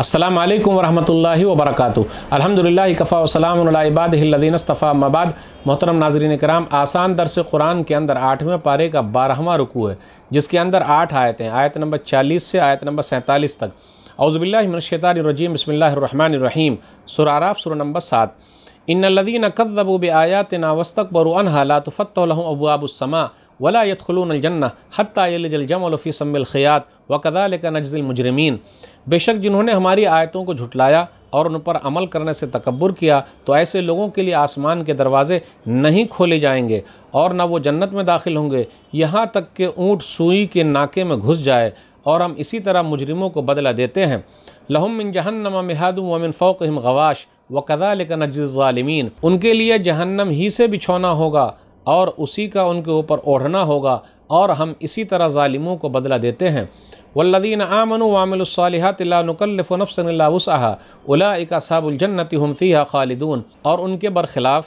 अल्लाम वरहमल वबरक अलहमदिल्ला कफ़ा वसलामबादीनस्तफ़ा मबाद मोहतरम नाजरीन इकराम आसान दरस कुरान के अंदर आठवें पारे का बारहवा रुकू है जिसके अंदर आठ आयतें आयत नंबर चालीस से आयत नंबर सैंतालीस तक अउज़बिल्लाशैतानरजीम बसमीम सुराराफ सुर नंबर सात इन लदीन कदबूब आयात नावस्तक बरुअन हालात फ़तः अबुआबुलसमा वला यदखलूनजन्ना हत्याजमफ़ी सम्मिलखयात वकदाल का नजल मुजरमीन बेशक जिन्होंने हमारी आयतों को झुटलाया और उन पर अमल करने से तकबर किया तो ऐसे लोगों के लिए आसमान के दरवाज़े नहीं खोले जाएंगे और ना वो जन्नत में दाखिल होंगे यहाँ तक कि ऊँट सुई के नाके में घुस जाए और हम इसी तरह मुजरमों को बदला देते हैं लहम मिन जहन्नम मिहादुम वमिन हम गवाश व कदा लेकर नजालमीन उनके लिए जहन्नम ही से बिछौना होगा और उसी का उनके ऊपर ओढ़ना होगा और हम इसी तरह ालिमों को बदला देते हैं वल्लिन आमन वामिलसालहतल्लफ़नफ़सनवसा उलासाबुलजन्नति हमफ़िया खालिदून और उनके बरखिलाफ़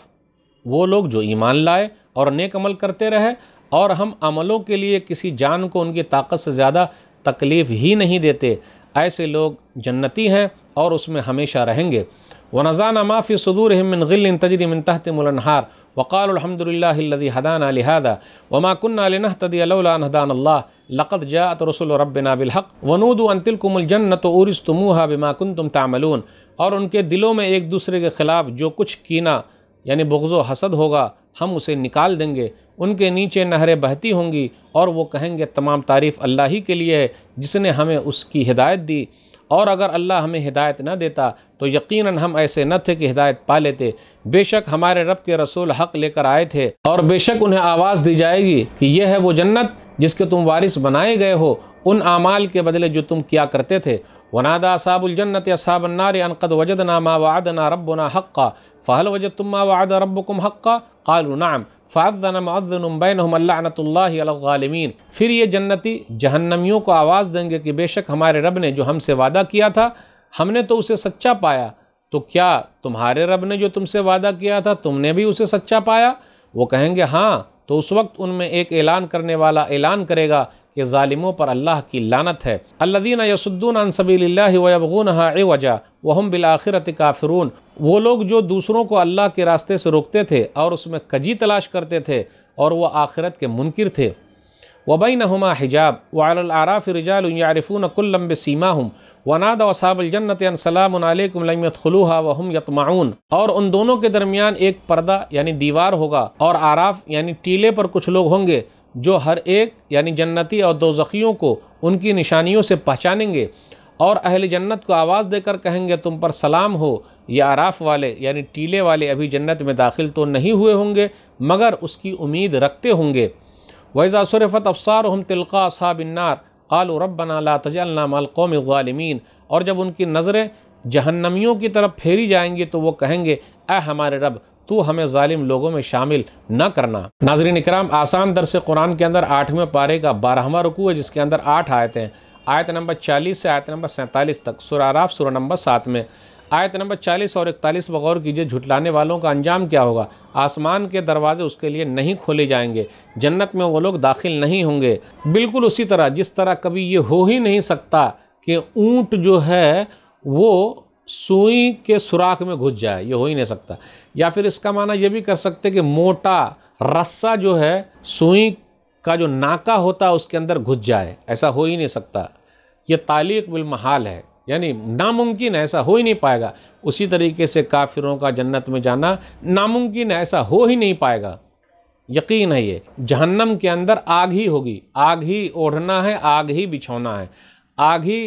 वो लोग जो ईमान लाए और नेक अमल करते रहे और हम अमलों के लिए किसी जान को उनकी ताकत से ज़्यादा तकलीफ़ ही नहीं देते ऐसे लोग जन्नती हैं और उसमें हमेशा रहेंगे व नज़ाना माफ़ी सदूर मिन गिल तजरी मिन तहत मुलनहार वक़ालहमदिल्लादी हदाना लिहादा वमा कन्ना लनहतदील्लादानल्ला लक़त जात रसुल रबना बिलहक वनूद अनतिलकुमजन्नत उरिस तमूहा बिमा कन तुम तामलून और उनके दिलों में एक दूसरे के ख़िलाफ़ जो कुछ कीना यानी बुग्ज़ो हसद होगा हम उसे निकाल देंगे उनके नीचे नहरें बहती होंगी और वो कहेंगे तमाम तारीफ़ अल्लाह ही के लिए है जिसने हमें उसकी हिदायत दी और अगर अल्लाह हमें हिदायत न देता तो यकीनन हम ऐसे न थे कि हिदायत पा लेते बेशक हमारे रब के रसूल हक़ लेकर आए थे और बेशक उन्हें आवाज़ दी जाएगी कि यह है वो जन्नत जिसके तुम वारिस बनाए गए हो उन आमाल के बदले जो तुम किया करते थे वनादा साबुलजन्नत साबन्नार अनकद वजद नामा वादना हक का फ़हल वजद तुम वाद रब कुम का कालू नाम फ़ाज़न मज़न बैनहमल्लातल्लामीन फिर ये जन्नती जहन्नमियों को आवाज़ देंगे कि बेशक हमारे रब ने जो हमसे वादा किया था हमने तो उसे सच्चा पाया तो क्या तुम्हारे रब ने जो तुमसे वादा किया था तुमने भी उसे सच्चा पाया वो कहेंगे हाँ तो उस वक्त उनमें एक ऐलान करने वाला ऐलान करेगा कि ालिमों पर अल्लाह की लानत है अल्लादीन यसुद्दून अनसबी वबगून वजा वहम बिलाखिरत काफिरून वो लोग जो दूसरों को अल्लाह के रास्ते से रोकते थे और उसमें कजी तलाश करते थे और वह आखिरत के मुनकर थे वबई नहमा हिजाब वालआराफ़ रजालफ़ून कुल्लम सीमा हम वनाद वसाबलजन्नतसलामकुमलखलूहा वहम यतमाउन और उन दोनों के दरमियान एक पर्दा यानी दीवार होगा और आराफ यानी टीले पर कुछ लोग होंगे जो हर एक यानी जन्नती और दोजखियों को उनकी निशानियों से पहचानेंगे और अहल जन्नत को आवाज़ देकर कहेंगे तुम पर सलाम हो ये आराफ वाले यानी टीले वाले अभी जन्नत में दाखिल तो नहीं हुए होंगे मगर उसकी उम्मीद रखते होंगे वैज़ा सुरफत अफसार हम तिलका साबिनार कालू रबना ला तजल्ना मलकौम ालमीन और जब उनकी नज़रें जहन्नमियों की तरफ फेरी जाएंगी तो वो कहेंगे अः हमारे रब तू हमें ालिम लोगों में शामिल न करना नाजरीन इक्राम आसान दर से कुरान के अंदर आठवें पारे का बारहवा रुकू है जिसके अंदर आठ आयतें आयत नंबर चालीस से आयत नंबर सैंतालीस तक सुराराफ सुर नंबर सात में आयत नंबर 40 और 41 बगौर कीजिए झुटलाने वालों का अंजाम क्या होगा आसमान के दरवाजे उसके लिए नहीं खोले जाएंगे जन्नत में वो लोग दाखिल नहीं होंगे बिल्कुल उसी तरह जिस तरह कभी ये हो ही नहीं सकता कि ऊँट जो है वो सुई के सुराख में घुस जाए ये हो ही नहीं सकता या फिर इसका माना ये भी कर सकते कि मोटा रस्सा जो है सुई का जो नाका होता है उसके अंदर घुस जाए ऐसा हो ही नहीं सकता ये तालीक बिलमहाल है यानी नामुमकिन ऐसा हो ही नहीं पाएगा उसी तरीके से काफिरों का जन्नत में जाना नामुमकिन ऐसा हो ही नहीं पाएगा यकीन है ये जहन्नम के अंदर आग ही होगी आग ही ओढ़ना है आग ही बिछाना है आग ही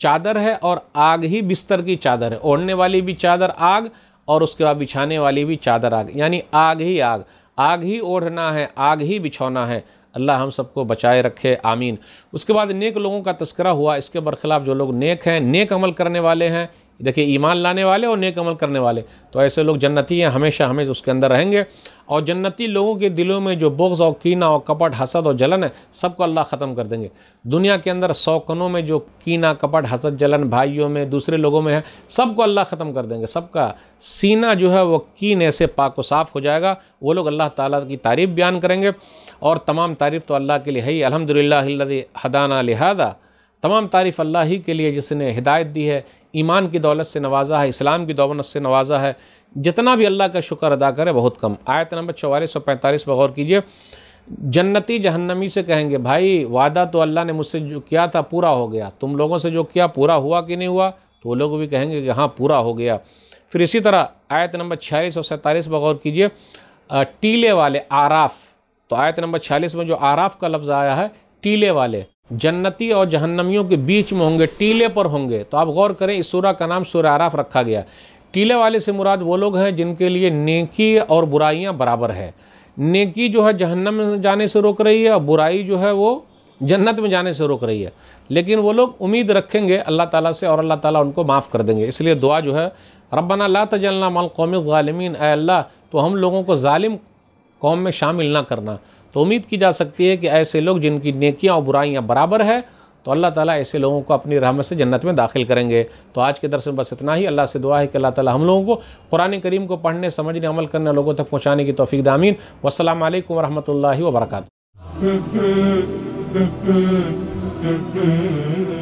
चादर है और आग ही बिस्तर की चादर है ओढ़ने वाली भी चादर आग और उसके बाद बिछाने वाली भी चादर आग यानी आग ही आग आग ही ओढ़ना है आग ही बिछौना है अल्लाह हम सबको बचाए रखे आमीन उसके बाद नेक लोगों का तस्करा हुआ इसके बरखिलाफ़ जो लोग नेक हैं नेक अमल करने वाले हैं देखिए ईमान लाने वाले और नेक अमल करने वाले तो ऐसे लोग जन्नती हैं हमेशा हमेशा उसके अंदर रहेंगे और जन्नती लोगों के दिलों में जो बोग्स और कीना और कपट हसद और जलन है सबको अल्लाह ख़त्म कर देंगे दुनिया के अंदर शौकनों में जो कीना कपट हसद जलन भाइयों में दूसरे लोगों में है सबको अल्लाह ख़त्म कर देंगे सबका सीना जो है वो कीन ऐसे पाक व साफ़ हो जाएगा वो लोग अल्लाह ताला की तारीफ़ बयान करेंगे और तमाम तारीफ़ तो अल्लाह के लिए है ही अलहमदिल्ला हदाना लिहाजा तमाम तारीफ़ अल्लाह ही के लिए जिसने हिदायत दी है ईमान की दौलत से नवाजा है इस्लाम की दौलत से नवाजा है जितना भी अल्लाह का शुक्र अदा करें बहुत कम आयत नंबर चौवालीस सौ पैंतालीस पर गौर कीजिए जन्नती जहन्नमी से कहेंगे भाई वादा तो अल्लाह ने मुझसे जो किया था पूरा हो गया तुम लोगों से जो किया पूरा हुआ कि नहीं हुआ तो वो लोग भी कहेंगे कि हाँ पूरा हो गया फिर इसी तरह आयत नंबर छियालीस और सैंतालीस पर गौर कीजिए टीले वाले आराफ तो आयत नंबर छियालीस में जो आराफ का लफ्ज़ आया है टीले वाले जन्नती और जहन्नमियों के बीच में होंगे टीले पर होंगे तो आप गौर करें इस सूरा का नाम सूर्य आराफ रखा गया टीले वाले से मुराद वो लोग हैं जिनके लिए नेकी और बुराइयां बराबर है नेकी जो है जहन्नम में जाने से रोक रही है और बुराई जो है वो जन्नत में जाने से रोक रही है लेकिन वो लोग उम्मीद रखेंगे अल्लाह ताला से और अल्लाह ताला उनको माफ़ कर देंगे इसलिए दुआ जो है रबाना ला तजल्ना मल कौम ालमीन अल्लाह तो हम लोगों को ालिम कौम में शामिल ना करना तो उम्मीद की जा सकती है कि ऐसे लोग जिनकी नेकियाँ और बुराइयाँ बराबर है तो अल्लाह ताला ऐसे लोगों को अपनी रहमत से जन्नत में दाखिल करेंगे तो आज के दर्शन बस इतना ही अल्लाह से दुआ है कि अल्लाह ताला हम लोगों को कुरान करीम को पढ़ने समझने अमल करने लोगों तक पहुँचाने की तोफ़ी दामीन वालकम वरहमल वर्का